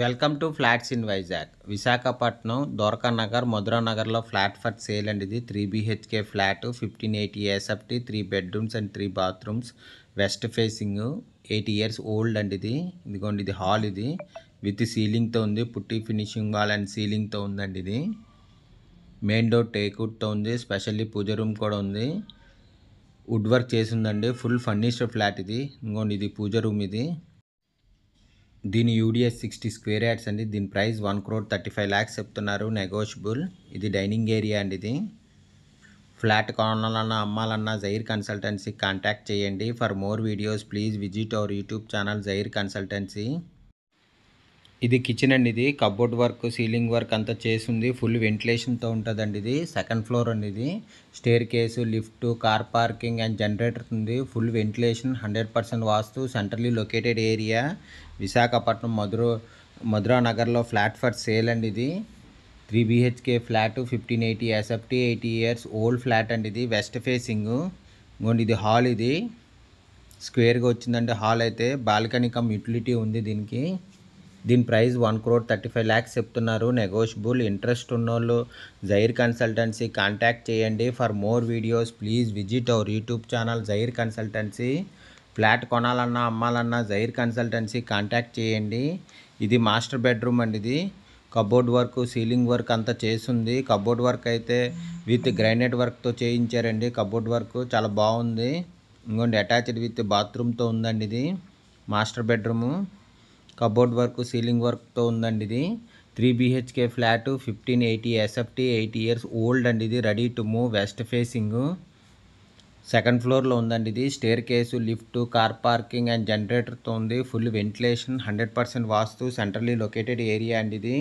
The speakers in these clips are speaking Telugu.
welcome to flats in Vizag Visakhapatnam Nagar మధురానగర్లో ఫ్లాట్ ఫర్ సేల్ అండి ఇది three BHK flat fifteen eighty SFT three bedrooms and three bathrooms west facing eight years old అండి ఇది ఇదిగోండి ఇది హాల్ ఇది విత్ సీలింగ్తో ఉంది పుట్టి ఫినిషింగ్ వాల్ అండ్ సీలింగ్తో ఉందండి ఇది మెయిన్ డోర్ టేక్వుడ్తో ఉంది స్పెషల్లీ పూజ రూమ్ కూడా ఉంది వుడ్ వర్క్ చేసిందండి ఫుల్ ఫర్నిష్డ్ ఫ్లాట్ ఇది ఇంకోండి ఇది పూజ రూమ్ ఇది దీని యూడిఎస్ సిక్స్టీ స్క్వేర్ యార్డ్స్ అండి దీని price one crore thirty five lakhs చెప్తున్నారు నెగోషియబుల్ ఇది డైనింగ్ ఏరియా అండి ఇది ఫ్లాట్ కొనాలన్నా అమ్మాలన్నా జైర్ కన్సల్టెన్సీ కాంటాక్ట్ చేయండి for more videos please visit our YouTube channel Jair consultancy ఇది కిచెన్ అండి ఇది కబోర్డ్ వర్క్ సీలింగ్ వర్క్ అంతా చేసింది ఫుల్ వెంటిలేషన్తో ఉంటుందండి ఇది సెకండ్ ఫ్లోర్ అండి ఇది staircase lift car parking and generator ఉంది full ventilation hundred percent vastu centrally located area Visakhapatnam మధురో మధురా నగర్లో ఫ్లాట్ ఫర్ సేల్ అండి ఇది three BHK flat fifteen eighty SFT eighty years old flat అండి ఇది వెస్ట్ ఫేసింగ్ ఇంకోండి ఇది హాల్ ఇది స్క్వేర్గా వచ్చిందంటే హాల్ అయితే బాల్కనీ కమ్ యూటిలిటీ ఉంది దీనికి దీని price one crore thirty five lakhs చెప్తున్నారు నెగోషియబుల్ ఇంట్రెస్ట్ ఉన్నోళ్ళు జైర్ కన్సల్టెన్సీ కాంటాక్ట్ చేయండి for more videos please visit our YouTube channel Jair consultancy flat కొనాలన్నా అమ్మాలన్నా జైర్ కన్సల్టెన్సీ కాంటాక్ట్ చేయండి ఇది మాస్టర్ బెడ్రూమ్ అండి ఇది కబోర్డ్ వర్క్ సీలింగ్ వర్క్ అంతా చేసింది కబోర్డ్ వర్క్ అయితే విత్ గ్రైనైట్ వర్క్తో చేయించారండి కబోర్డ్ వర్క్ చాలా బాగుంది ఇంకోండి అటాచ్డ్ విత్ బాత్రూమ్తో ఉందండి ఇది master bedroom cupboard work ceiling వర్క్తో ఉందండి ఇది three BHK flat fifteen eighty SFT eight years old అండి ఇది ready to move west facing second ఫ్లోర్లో ఉందండి ఇది staircase lift car parking and జనరేటర్తో ఉంది full ventilation hundred percent vastu centrally located area అండి ఇది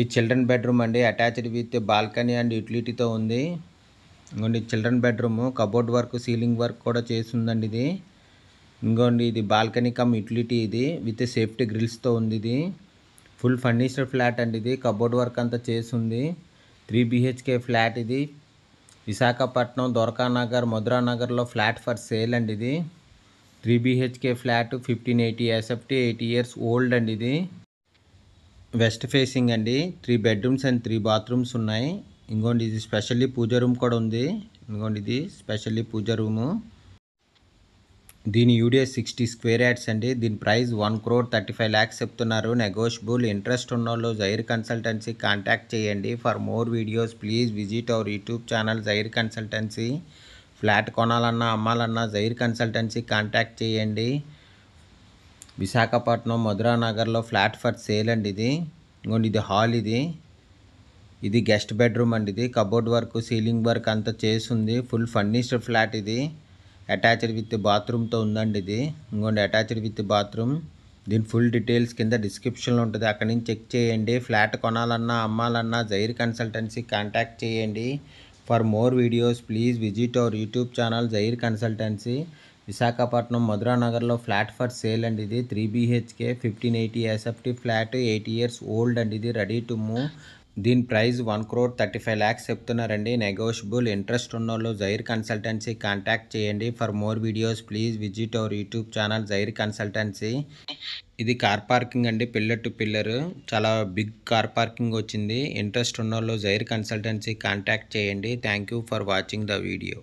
ఈ చిల్డ్రన్ బెడ్రూమ్ అండి అటాచ్డ్ విత్ బాల్కనీ అండ్ యూటిలిటీతో ఉంది ఇంకొండి children bedroom cupboard work ceiling work కూడా చేసి ఉందండి ఇది ఇంకోండి ఇది బాల్కనీ కమ్ యూటిలిటీ ఇది విత్ సేఫ్టీ గ్రిల్స్తో ఉంది ఇది ఫుల్ ఫర్నిచర్ ఫ్లాట్ అండి ఇది కబోర్డ్ వర్క్ అంతా చేసి ఉంది త్రీ బిహెచ్కే ఫ్లాట్ ఇది విశాఖపట్నం దొరకానగర్ మధురానగర్లో ఫ్లాట్ ఫర్ సేల్ అండి ఇది three BHK flat fifteen eighty SFT eighty years old అండి ఇది వెస్ట్ ఫేసింగ్ అండి three bedrooms and three bathrooms ఉన్నాయి ఇంకోండి ఇది స్పెషల్లీ పూజ రూమ్ కూడా ఉంది ఇంకోండి ఇది స్పెషల్లీ పూజ రూము దీని యూడిఎస్ సిక్స్టీ స్క్వేర్ యాడ్స్ అండి దీని price one crore thirty five lakhs చెప్తున్నారు నెగోషియబుల్ ఇంట్రెస్ట్ ఉన్న వాళ్ళు జైర్ కన్సల్టెన్సీ కాంటాక్ట్ చేయండి for more videos please visit our YouTube channel Jair consultancy flat కొనాలన్నా అమ్మాలన్నా జైర్ కన్సల్టెన్సీ కాంటాక్ట్ చేయండి విశాఖపట్నం మధురా నగర్లో ఫ్లాట్ ఫర్ సేల్ అండి ఇది ఇంకోండి ఇది హాల్ ఇది ఇది గెస్ట్ బెడ్రూమ్ అండి ఇది కబోర్డ్ వర్క్ సీలింగ్ వర్క్ అంతా చేసింది ఫుల్ ఫర్నిష్డ్ ఫ్లాట్ ఇది అటాచ్డ్ విత్ బాత్రూమ్తో ఉందండి ఇది ఇంకోండి అటాచ్డ్ విత్ బాత్రూమ్ దీని ఫుల్ డీటెయిల్స్ కింద డిస్క్రిప్షన్లో ఉంటుంది అక్కడ నుంచి చెక్ చేయండి ఫ్లాట్ కొనాలన్నా అమ్మాలన్నా జైర్ కన్సల్టెన్సీ కాంటాక్ట్ చేయండి for more videos please visit our YouTube channel Jair consultancy Visakhapatnam మధురానగర్లో ఫ్లాట్ ఫర్ సేల్ అండి ఇది three BHK fifteen eighty SFT flat eight years old అండి ఇది రెడీ టు మూవ్ దీని price one crore thirty five lakhs చెప్తున్నారండి నెగోషియబుల్ ఇంట్రెస్ట్ ఉన్నోళ్ళు జైర్ కన్సల్టెన్సీ కాంటాక్ట్ చేయండి for more videos please visit our YouTube channel Jair consultancy ఇది కార్ పార్కింగ్ అండి పిల్లర్ టు పిల్లర్ చాలా బిగ్ కార్ పార్కింగ్ వచ్చింది ఇంట్రెస్ట్ ఉన్నోళ్ళు జైర్ కన్సల్టెన్సీ కాంటాక్ట్ చేయండి thank you for watching the video